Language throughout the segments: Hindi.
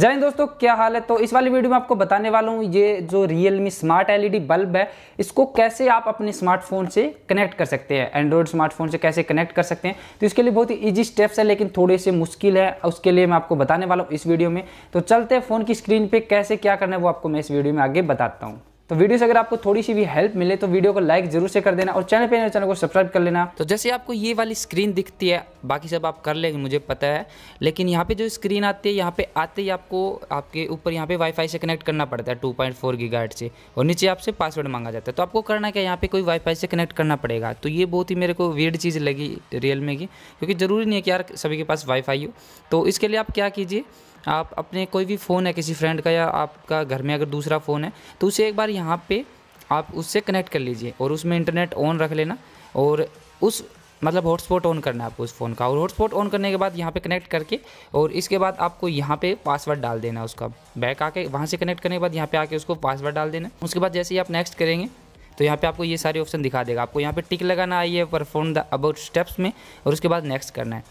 जय दोस्तों क्या हाल है तो इस वाली वीडियो में आपको बताने वाला हूँ ये जो रियलमी स्मार्ट एलईडी बल्ब है इसको कैसे आप अपने स्मार्टफोन से कनेक्ट कर सकते हैं एंड्रॉयड स्मार्टफोन से कैसे कनेक्ट कर सकते हैं तो इसके लिए बहुत ही ईजी स्टेप्स है लेकिन थोड़े से मुश्किल है उसके लिए मैं आपको बताने वाला हूँ इस वीडियो में तो चलते हैं फ़ोन की स्क्रीन पर कैसे क्या करना है वो आपको मैं इस वीडियो में आगे बताता हूँ तो वीडियो से अगर आपको थोड़ी सी भी हेल्प मिले तो वीडियो को लाइक जरूर से कर देना और चैनल पे नए चैनल को सब्सक्राइब कर लेना तो जैसे आपको ये वाली स्क्रीन दिखती है बाकी सब आप कर लेंगे मुझे पता है लेकिन यहाँ पे जो स्क्रीन आती है यहाँ पे आते ही आपको आपके ऊपर यहाँ पे वाईफाई से कनेक्ट करना पड़ता है टू पॉइंट फोर से और नीचे आपसे पासवर्ड मांगा जाता है तो आपको करना क्या यहाँ पे कोई वाईफाई से कनेक्ट करना पड़ेगा तो ये बहुत ही मेरे को वीड चीज़ लगी रियल की क्योंकि ज़रूरी नहीं है कि यार सभी के पास वाईफाई हो तो इसके लिए आप क्या कीजिए आप अपने कोई भी फ़ोन है किसी फ्रेंड का या आपका घर में अगर दूसरा फ़ोन है तो उसे एक बार यहाँ पे आप उससे कनेक्ट कर लीजिए और उसमें इंटरनेट ऑन रख लेना और उस मतलब हॉटस्पॉट ऑन करना है आपको उस फ़ोन का और हॉटस्पॉट ऑन करने के बाद यहाँ पे कनेक्ट करके और इसके बाद आपको यहाँ पे पासवर्ड डाल देना उसका बैक आके वहाँ से कनेक्ट करने के बाद यहाँ पे आके उसको पासवर्ड डाल देना उसके बाद जैसे ही आप नेक्स्ट करेंगे तो यहाँ पे आपको ये सारे ऑप्शन दिखा देगा आपको यहाँ पे टिक लगाना आइए परफॉर्म द अबाउट स्टेप्स में और उसके बाद नेक्स्ट करना है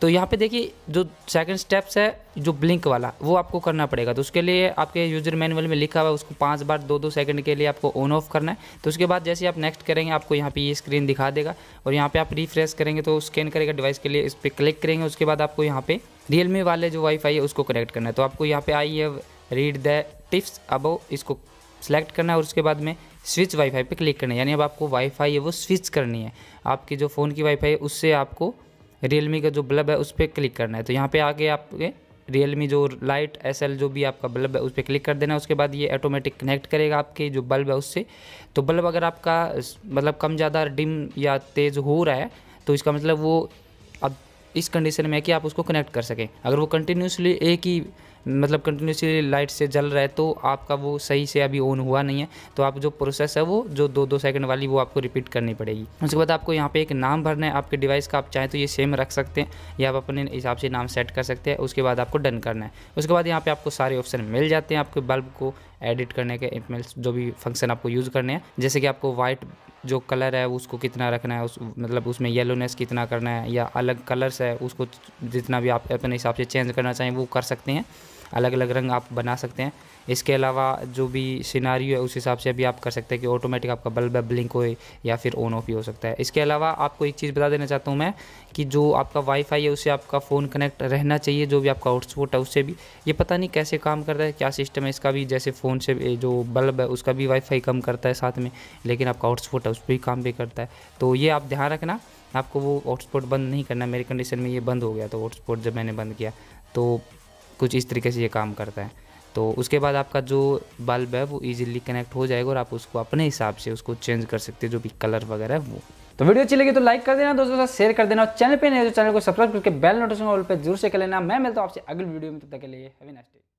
तो यहाँ पे देखिए जो सेकंड स्टेप्स है जो ब्लिंक वाला वो आपको करना पड़ेगा तो उसके लिए आपके यूजर मैनुअल में लिखा हुआ है उसको पांच बार दो दो सेकंड के लिए आपको ऑन ऑफ करना है तो उसके बाद जैसे आप नेक्स्ट करेंगे आपको यहाँ पे ये स्क्रीन दिखा देगा और यहाँ पे आप रिफ्रेश करेंगे तो स्कैन करेगा डिवाइस के लिए इस पर क्लिक करेंगे उसके बाद आपको यहाँ पे रियलमी वाले जो वाईफाई है उसको कनेक्ट करना है तो आपको यहाँ पर आई है रीड द टिप्स अब इसको सेलेक्ट करना है और उसके बाद में स्विच वाईफाई पे क्लिक करना है यानी अब आपको वाईफाई है वो स्विच करनी है आपकी जो फ़ोन की वाईफाई है उससे आपको रियलमी का जो बल्ब है उस पर क्लिक करना है तो यहाँ पे आगे आपके रियलमी जो लाइट एस एल जो भी आपका बल्ब है उस पर क्लिक कर देना है उसके बाद ये ऑटोमेटिक कनेक्ट करेगा आपके जो बल्ब है उससे तो बल्ब अगर आपका मतलब कम ज़्यादा डिम या तेज़ हो रहा है तो इसका मतलब वो इस कंडीशन में है कि आप उसको कनेक्ट कर सकें अगर वो कंटिन्यूसली एक ही मतलब कंटिन्यूसली लाइट से जल रहा है तो आपका वो सही से अभी ऑन हुआ नहीं है तो आप जो प्रोसेस है वो जो दो दो सेकंड वाली वो आपको रिपीट करनी पड़ेगी उसके बाद आपको यहाँ पे एक नाम भरना है आपके डिवाइस का आप चाहें तो ये सेम रख सकते हैं या आप अपने हिसाब से नाम सेट कर सकते हैं उसके बाद आपको डन करना है उसके बाद यहाँ पर आपको सारे ऑप्शन मिल जाते हैं आपके बल्ब को एडिट करने के जो भी फंक्शन आपको यूज़ करने हैं जैसे कि आपको वाइट जो कलर है उसको कितना रखना है उस मतलब उसमें येलोनेस कितना करना है या अलग कलर्स है उसको जितना भी आप अपने हिसाब से चेंज करना चाहें वो कर सकते हैं अलग अलग रंग आप बना सकते हैं इसके अलावा जो भी सिनारी है उस हिसाब से भी आप कर सकते हैं कि ऑटोमेटिक आपका बल्ब है ब्लिंक हो या फिर ऑन ऑफ भी हो सकता है इसके अलावा आपको एक चीज़ बता देना चाहता हूँ मैं कि जो आपका वाईफाई है उससे आपका फ़ोन कनेक्ट रहना चाहिए जो भी आपका हॉटस्पॉट है उससे भी ये पता नहीं कैसे काम करता है क्या सिस्टम है इसका भी जैसे फ़ोन से जो बल्ब है उसका भी वाईफाई कम करता है साथ में लेकिन आपका हॉटस्पॉट है उस पर भी काम भी करता है तो ये आप ध्यान रखना आपको वो हॉटस्पॉट बंद नहीं करना मेरी कंडीशन में ये बंद हो गया तो हॉटस्पॉट जब मैंने बंद किया तो कुछ इस तरीके से ये काम करता है तो उसके बाद आपका जो बल्ब है वो ईजिली कनेक्ट हो जाएगा और आप उसको अपने हिसाब से उसको चेंज कर सकते हो जो भी कलर वगैरह वो तो वीडियो अच्छी लगी तो लाइक कर देना दोस्तों साथ शेयर कर देना और चैनल पे नहीं तो चैनल को सब्सक्राइब करके बेल नोटिफिकेशन ऑल पे जरूर से कर लेना मैं मिलता हूँ आपसे अगले वीडियो में तब तक के लिए हैवी नेक्स्ट डे